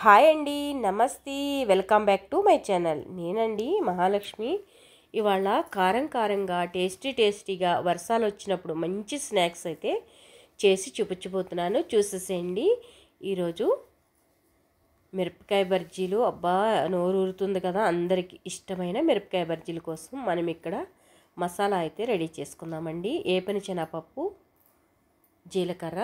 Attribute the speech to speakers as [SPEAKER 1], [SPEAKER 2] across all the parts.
[SPEAKER 1] hi అండి నమస్తే welcome back to my channel నేనండి మహాలక్ష్మి ఇవాళ కారం కారంగా టేస్టీ టేస్టీగా వర్షాలు వచ్చినప్పుడు మంచి స్నాక్స్ అయితే చేసి చూపించబోతున్నాను చూసేసేయండి ఈరోజు మిరపకాయ బర్జీలు అబ్బా నోరూరుతుంది కదా అందరికీ ఇష్టమైన మిరపకాయ బర్జీల కోసం మనం ఇక్కడ మసాలా అయితే రెడీ చేసుకుందామండి ఏపని శనగపప్పు జీలకర్ర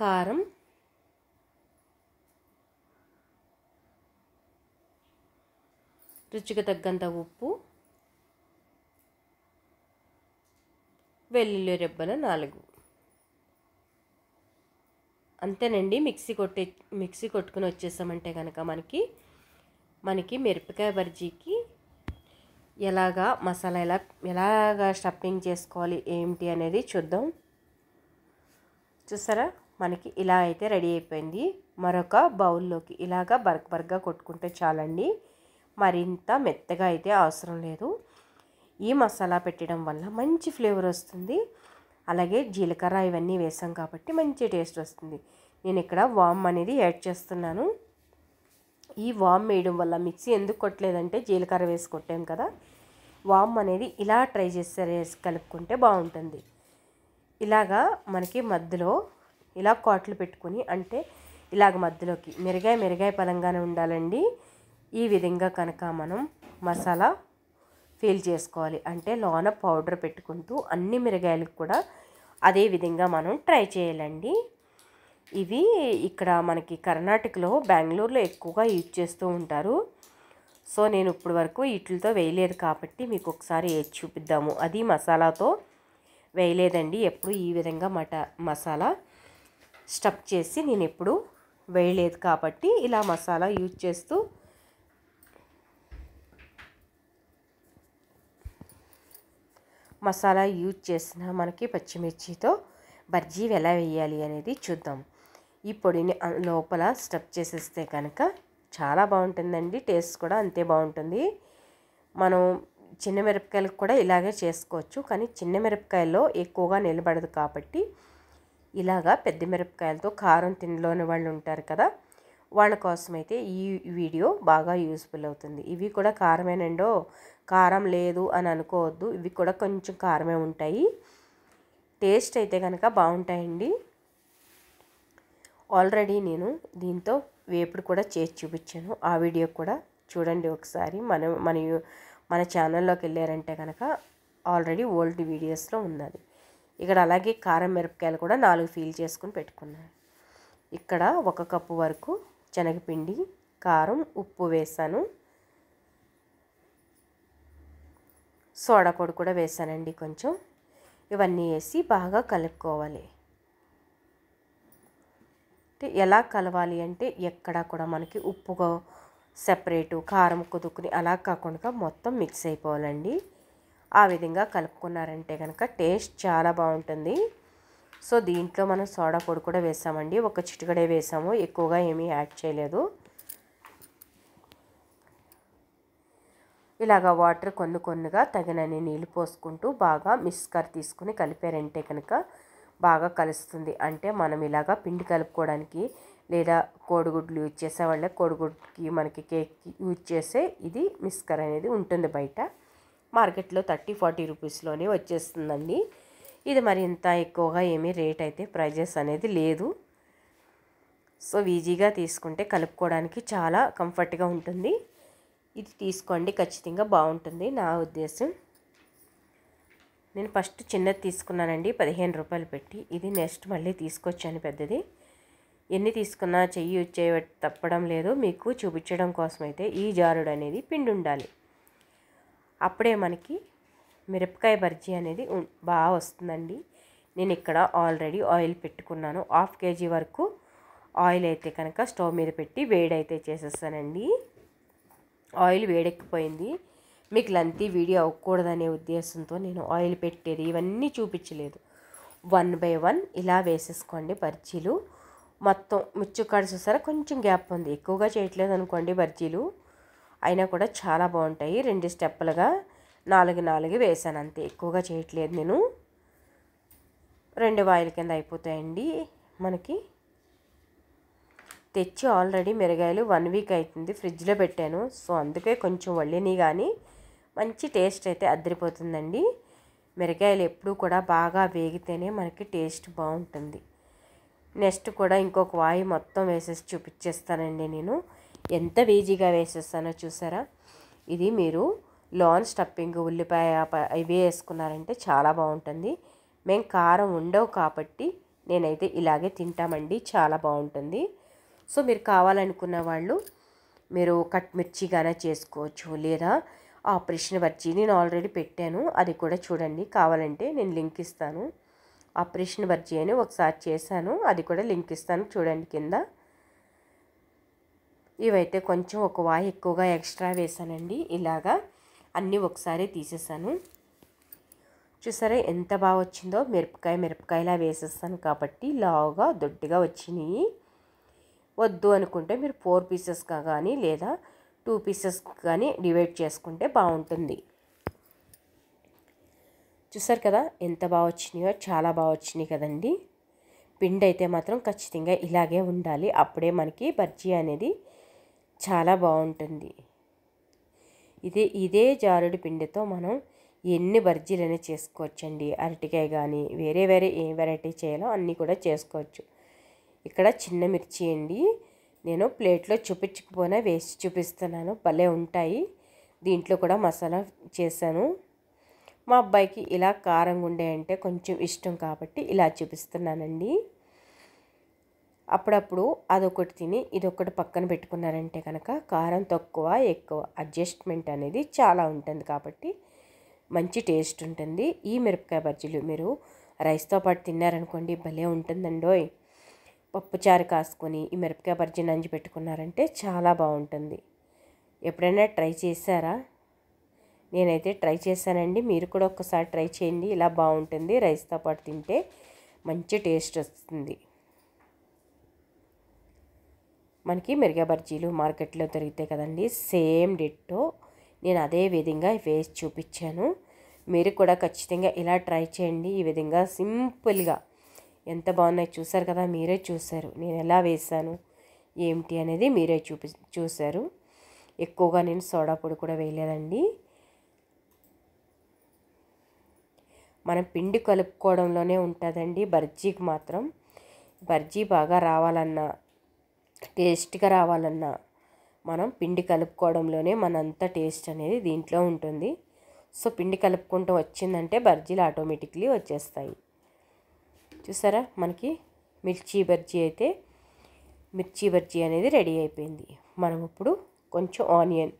[SPEAKER 1] కారం రుచికి తగ్గంత ఉప్పు వెల్లుల్లి రెబ్బలు నాలుగు అంతేనండి మిక్సీ కొట్టే మిక్సీ కొట్టుకుని వచ్చేసామంటే కనుక మనకి మనకి మిరపకాయ బర్జీకి ఎలాగా మసాలా ఎలా ఎలాగా స్టఫింగ్ చేసుకోవాలి ఏంటి అనేది చూద్దాం చూసారా మనకి ఇలా అయితే రెడీ అయిపోయింది మరొక బౌల్లోకి ఇలాగ బర్గ్ బర్గా కొట్టుకుంటే చాలండి మరింత మెత్తగా అయితే అవసరం లేదు ఈ మసాలా పెట్టడం వల్ల మంచి ఫ్లేవర్ వస్తుంది అలాగే జీలకర్ర ఇవన్నీ వేసాం కాబట్టి మంచి టేస్ట్ వస్తుంది నేను ఇక్కడ వామ్ అనేది యాడ్ చేస్తున్నాను ఈ వామ్ వేయడం వల్ల మిక్సీ ఎందుకు కొట్టలేదంటే జీలకర్ర వేసి కొట్టాం కదా వామ్ అనేది ఇలా ట్రై చేసి కలుపుకుంటే బాగుంటుంది ఇలాగా మనకి మధ్యలో ఇలా కోట్లు పెట్టుకొని అంటే ఇలాగ మధ్యలోకి మెరుగాయ మెరుగాయ పదంగానే ఉండాలండి ఈ విధంగా కనుక మనం మసాలా ఫీల్ చేసుకోవాలి అంటే లోన పౌడర్ పెట్టుకుంటూ అన్ని మిరగాయలకు కూడా అదే విధంగా మనం ట్రై చేయాలండి ఇవి ఇక్కడ మనకి కర్ణాటకలో బెంగళూరులో ఎక్కువగా యూజ్ చేస్తూ ఉంటారు సో నేను ఇప్పటి వరకు వీటితో వేయలేదు కాబట్టి మీకు ఒకసారి వేసి చూపిద్దాము అది మసాలాతో వేయలేదండి ఎప్పుడు ఈ విధంగా మట మసాలా స్టఫ్ చేసి నేను ఎప్పుడు వేయలేదు కాబట్టి ఇలా మసాలా యూజ్ చేస్తూ మసాలా యూజ్ చేసిన మనకి పచ్చిమిర్చితో బర్జీ ఎలా వేయాలి అనేది చూద్దాం ఈ పొడిని లోపల స్టఫ్ చేసేస్తే కనుక చాలా బాగుంటుందండి టేస్ట్ కూడా అంతే బాగుంటుంది మనం చిన్న మిరపకాయలకు కూడా ఇలాగే చేసుకోవచ్చు కానీ చిన్న మిరపకాయల్లో ఎక్కువగా నిలబడదు కాబట్టి ఇలాగా పెద్ద మిరపకాయలతో కారం తినలోని వాళ్ళు ఉంటారు కదా వాళ్ళ కోసం అయితే ఈ వీడియో బాగా యూస్ఫుల్ అవుతుంది ఇవి కూడా కారమేనండో కారం లేదు అని అనుకోవద్దు ఇవి కూడా కొంచెం కారమే ఉంటాయి టేస్ట్ అయితే కనుక బాగుంటాయండి ఆల్రెడీ నేను దీంతో వేపుడు కూడా చేసి చూపించాను ఆ వీడియో కూడా చూడండి ఒకసారి మన మన మన ఛానల్లోకి వెళ్ళారంటే కనుక ఆల్రెడీ ఓల్డ్ వీడియోస్లో ఉన్నది ఇక్కడ అలాగే కారం మిరపకాయలు కూడా నాలుగు ఫీల్ చేసుకుని పెట్టుకున్నాను ఇక్కడ ఒక కప్పు వరకు శనగపిండి కారం ఉప్పు వేసాను సోడా పొడి కూడా వేసానండి కొంచెం ఇవన్నీ వేసి బాగా కలుపుకోవాలి అంటే ఎలా కలవాలి అంటే ఎక్కడా కూడా మనకి ఉప్పుగా సెపరేటు కారం కుదుకుని అలా కాకుండా మొత్తం మిక్స్ అయిపోవాలండి ఆ విధంగా కలుపుకున్నారంటే కనుక టేస్ట్ చాలా బాగుంటుంది సో దీంట్లో మనం సోడా పొడి కూడా వేసామండి ఒక చిటికడే వేసాము ఎక్కువగా ఏమీ యాడ్ చేయలేదు ఇలాగ వాటర్ కొన్ని కొన్నిగా తగినన్ని నీళ్ళు పోసుకుంటూ బాగా మిస్కర్ తీసుకుని కలిపారంటే కనుక బాగా కలుస్తుంది అంటే మనం ఇలాగ పిండి కలుపుకోవడానికి లేదా కోడిగుడ్లు యూజ్ చేసే వాళ్ళే కోడిగుడ్కి మనకి కేక్ యూజ్ చేసే ఇది మిస్కర్ అనేది ఉంటుంది బయట మార్కెట్లో థర్టీ ఫార్టీ రూపీస్లోనే వచ్చేస్తుందండి ఇది మరి ఇంత ఎక్కువగా ఏమీ రేట్ అయితే ప్రైజెస్ అనేది లేదు సో ఈజీగా తీసుకుంటే కలుపుకోవడానికి చాలా కంఫర్ట్గా ఉంటుంది ఇది తీసుకోండి ఖచ్చితంగా బాగుంటుంది నా ఉద్దేశం నేను ఫస్ట్ చిన్నది తీసుకున్నానండి పదిహేను రూపాయలు పెట్టి ఇది నెక్స్ట్ మళ్ళీ తీసుకొచ్చాను పెద్దది ఎన్ని తీసుకున్నా చెయ్యి చేయ తప్పడం లేదు మీకు చూపించడం కోసం అయితే ఈ జారుడు అనేది పిండి ఉండాలి అప్పుడే మనకి మిరపకాయ బర్జీ అనేది బాగా వస్తుందండి నేను ఇక్కడ ఆల్రెడీ ఆయిల్ పెట్టుకున్నాను హాఫ్ కేజీ వరకు ఆయిల్ అయితే కనుక స్టవ్ మీద పెట్టి వేడైతే చేసేస్తానండి ఆయిల్ వేడెక్కిపోయింది మీకు లంతి వీడియో అవ్వకూడదనే ఉద్దేశంతో నేను ఆయిల్ పెట్టేది ఇవన్నీ చూపించలేదు వన్ బై వన్ ఇలా వేసేసుకోండి బర్జీలు మొత్తం ముచ్చు చూసారా కొంచెం గ్యాప్ ఉంది ఎక్కువగా చేయట్లేదు అనుకోండి బర్జీలు అయినా కూడా చాలా బాగుంటాయి రెండు స్టెప్పులుగా నాలుగు నాలుగు వేసాను అంతే ఎక్కువగా చేయట్లేదు నేను రెండు వాయిల కింద అయిపోతాయండి మనకి తెచ్చి ఆల్రెడీ మిరగాయలు వన్ వీక్ అవుతుంది ఫ్రిడ్జ్లో పెట్టాను సో అందుకే కొంచెం వళ్ళిని కానీ మంచి టేస్ట్ అయితే అద్దరిపోతుందండి మిరగాయలు ఎప్పుడూ కూడా బాగా వేగితేనే మనకి టేస్ట్ బాగుంటుంది నెక్స్ట్ కూడా ఇంకొక వాయి మొత్తం వేసేసి చూపించేస్తానండి నేను ఎంత వేజీగా వేసేస్తానో చూసారా ఇది మీరు లాన్ స్టప్పింగ్ ఉల్లిపాయ ఇవి వేసుకున్నారంటే చాలా బాగుంటుంది మేము కారం ఉండవు కాబట్టి నేనైతే ఇలాగే తింటామండి చాలా బాగుంటుంది సో మీరు కావాలనుకున్న వాళ్ళు మీరు కట్ మిర్చిగానే చేసుకోవచ్చు లేదా ఆపరేషన్ బర్జీ నేను ఆల్రెడీ పెట్టాను అది కూడా చూడండి కావాలంటే నేను లింక్ ఇస్తాను ఆపరేషన్ బర్జీ అని ఒకసారి చేశాను అది కూడా లింక్ ఇస్తాను చూడండి కింద ఇవైతే కొంచెం ఒక వాయి ఎక్కువగా ఎక్స్ట్రా వేసానండి ఇలాగా అన్నీ ఒకసారి తీసేసాను చూసారా ఎంత బాగా వచ్చిందో మిరపకాయ మిరపకాయలా వేసేస్తాను కాబట్టి లావుగా దొడ్డిగా వచ్చినాయి వద్దు అనుకుంటే మీరు ఫోర్ పీసెస్గా కానీ లేదా టూ పీసెస్ కానీ డివైడ్ చేసుకుంటే బాగుంటుంది చూసారు కదా ఎంత బాగా వచ్చినాయో చాలా బాగా వచ్చినాయి కదండి పిండి అయితే మాత్రం ఖచ్చితంగా ఇలాగే ఉండాలి అప్పుడే మనకి బజ్జీ అనేది చాలా బాగుంటుంది ఇదే ఇదే జారుడు పిండితో మనం ఎన్ని బర్జీలైనా చేసుకోవచ్చండి అరటికాయ కానీ వేరే వేరే ఏ వెరైటీ చేయాలో అన్నీ కూడా చేసుకోవచ్చు ఇక్కడ చిన్న మిర్చి అండి నేను ప్లేట్లో చూపించకపోయినా వేసి చూపిస్తున్నాను భలే ఉంటాయి దీంట్లో కూడా మసాలా చేశాను మా అబ్బాయికి ఇలా కారంగా ఉండే అంటే కొంచెం ఇష్టం కాబట్టి ఇలా చూపిస్తున్నానండి అప్పుడప్పుడు అదొకటి తిని ఇదొకటి పక్కన పెట్టుకున్నారంటే కనుక కారం తక్కువ ఎక్కువ అడ్జస్ట్మెంట్ అనేది చాలా ఉంటుంది కాబట్టి మంచి టేస్ట్ ఉంటుంది ఈ మిరపకాయ బజ్జీలు మీరు రైస్తో పాటు తిన్నారనుకోండి భలే ఉంటుందండోయ్ పప్పుచారు కాసుకొని ఈ మిరపకాయ బజ్జీ నంజి పెట్టుకున్నారంటే చాలా బాగుంటుంది ఎప్పుడైనా ట్రై చేశారా నేనైతే ట్రై చేశానండి మీరు కూడా ఒక్కసారి ట్రై చేయండి ఇలా బాగుంటుంది రైస్తో పాటు తింటే మంచి టేస్ట్ వస్తుంది మనకి మిరగబర్జీలు మార్కెట్లో దొరుకుతాయి కదండి సేమ్ డిట్టో నేను అదే విధంగా వేసి చూపించాను మీరు కూడా ఖచ్చితంగా ఇలా ట్రై చేయండి ఈ విధంగా సింపుల్గా ఎంత బాగున్నాయి చూసారు కదా మీరే చూసారు నేను ఎలా వేసాను ఏమిటి అనేది మీరే చూపి చూశారు ఎక్కువగా నేను సోడా పొడి కూడా వేయలేదండి మనం పిండి కలుపుకోవడంలోనే ఉంటుందండి బర్జీకి మాత్రం బర్జీ బాగా రావాలన్నా టేస్ట్గా రావాలన్నా మనం పిండి కలుపుకోవడంలోనే మనంత టేస్ట్ అనేది దీంట్లో ఉంటుంది సో పిండి కలుపుకుంటూ వచ్చిందంటే బర్జీలు ఆటోమేటిక్లీ వచ్చేస్తాయి చూసారా మనకి మిర్చి బర్జీ అయితే మిర్చి బర్జీ అనేది రెడీ అయిపోయింది మనం ఇప్పుడు కొంచెం ఆనియన్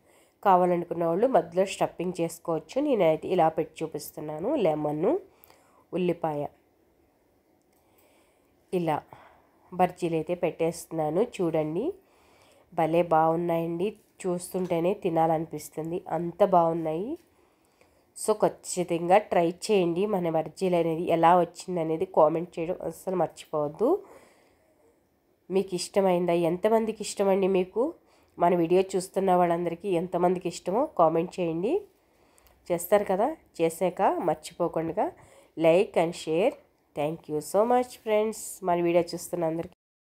[SPEAKER 1] కావాలనుకున్న వాళ్ళు మధ్యలో స్టఫింగ్ చేసుకోవచ్చు నేనైతే ఇలా పెట్టి చూపిస్తున్నాను లెమన్ను ఉల్లిపాయ ఇలా బర్జీలు అయితే పెట్టేస్తున్నాను చూడండి భలే బాగున్నాయండి చూస్తుంటేనే తినాలనిపిస్తుంది అంత బాగున్నాయి సో ఖచ్చితంగా ట్రై చేయండి మన బర్జీలు అనేది ఎలా వచ్చింది అనేది కామెంట్ చేయడం అస్సలు మర్చిపోవద్దు మీకు ఇష్టమైందా ఎంతమందికి ఇష్టమండి మీకు మన వీడియో చూస్తున్న వాళ్ళందరికీ ఎంతమందికి ఇష్టమో కామెంట్ చేయండి చేస్తారు కదా చేశాక మర్చిపోకుండా like and share thank you so much friends మరి వీడియో చూస్తున్న అందరికీ